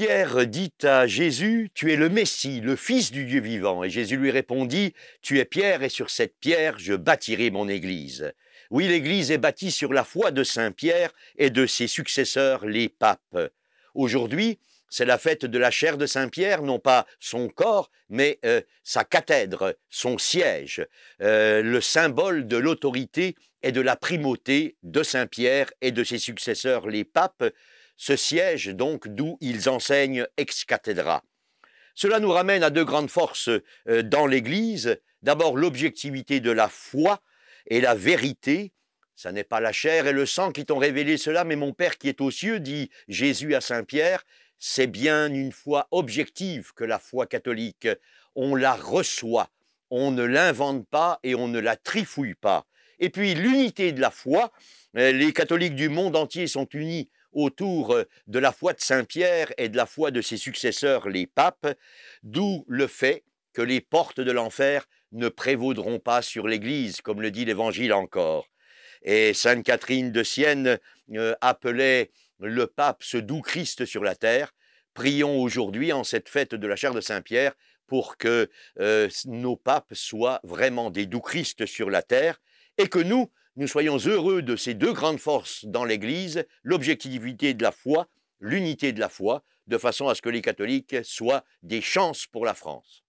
Pierre dit à Jésus, Tu es le Messie, le Fils du Dieu vivant. Et Jésus lui répondit, Tu es Pierre, et sur cette pierre je bâtirai mon Église. Oui, l'Église est bâtie sur la foi de Saint Pierre et de ses successeurs, les papes. Aujourd'hui, c'est la fête de la chair de Saint-Pierre, non pas son corps, mais euh, sa cathèdre, son siège, euh, le symbole de l'autorité et de la primauté de Saint-Pierre et de ses successeurs, les papes, ce siège donc d'où ils enseignent ex cathedra. Cela nous ramène à deux grandes forces euh, dans l'Église, d'abord l'objectivité de la foi et la vérité. Ce n'est pas la chair et le sang qui t'ont révélé cela, mais mon Père qui est aux cieux, dit Jésus à Saint Pierre, c'est bien une foi objective que la foi catholique. On la reçoit, on ne l'invente pas et on ne la trifouille pas. Et puis l'unité de la foi, euh, les catholiques du monde entier sont unis autour euh, de la foi de Saint Pierre et de la foi de ses successeurs, les papes, d'où le fait que les portes de l'enfer ne prévaudront pas sur l'Église, comme le dit l'Évangile encore. Et Sainte Catherine de Sienne euh, appelait le pape ce doux Christ sur la terre. Prions aujourd'hui, en cette fête de la chair de Saint-Pierre, pour que euh, nos papes soient vraiment des doux Christ sur la terre et que nous, nous soyons heureux de ces deux grandes forces dans l'Église, l'objectivité de la foi, l'unité de la foi, de façon à ce que les catholiques soient des chances pour la France.